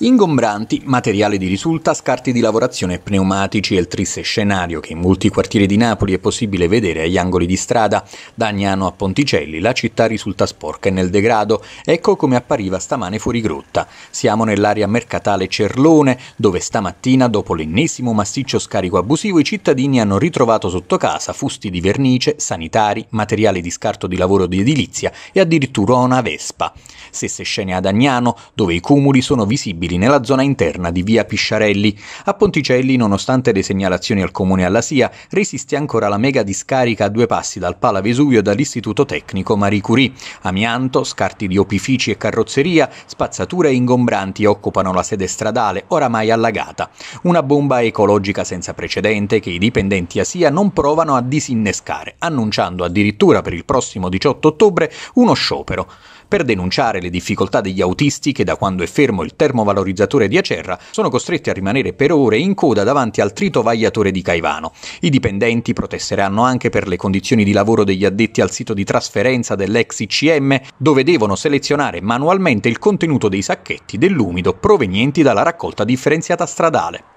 Ingombranti, materiale di risulta, scarti di lavorazione e pneumatici è il triste scenario che in molti quartieri di Napoli è possibile vedere agli angoli di strada. Da Agnano a Ponticelli la città risulta sporca e nel degrado, ecco come appariva stamane fuori grotta. Siamo nell'area mercatale Cerlone, dove stamattina, dopo l'ennesimo massiccio scarico abusivo, i cittadini hanno ritrovato sotto casa fusti di vernice, sanitari, materiale di scarto di lavoro di edilizia e addirittura una vespa. Stesse scene ad Agnano, dove i cumuli sono visibili disponibili nella zona interna di via Pisciarelli. A Ponticelli, nonostante le segnalazioni al comune e alla SIA, resiste ancora la mega discarica a due passi dal Pala Vesuvio e dall'Istituto Tecnico Marie Curie. Amianto, scarti di opifici e carrozzeria, spazzature ingombranti occupano la sede stradale, oramai allagata. Una bomba ecologica senza precedente che i dipendenti a SIA non provano a disinnescare, annunciando addirittura per il prossimo 18 ottobre uno sciopero. Per denunciare le difficoltà degli autisti che da quando è fermo il termovalore valorizzatore di Acerra, sono costretti a rimanere per ore in coda davanti al trito vagliatore di Caivano. I dipendenti protesteranno anche per le condizioni di lavoro degli addetti al sito di trasferenza dell'ex ICM, dove devono selezionare manualmente il contenuto dei sacchetti dell'umido provenienti dalla raccolta differenziata stradale.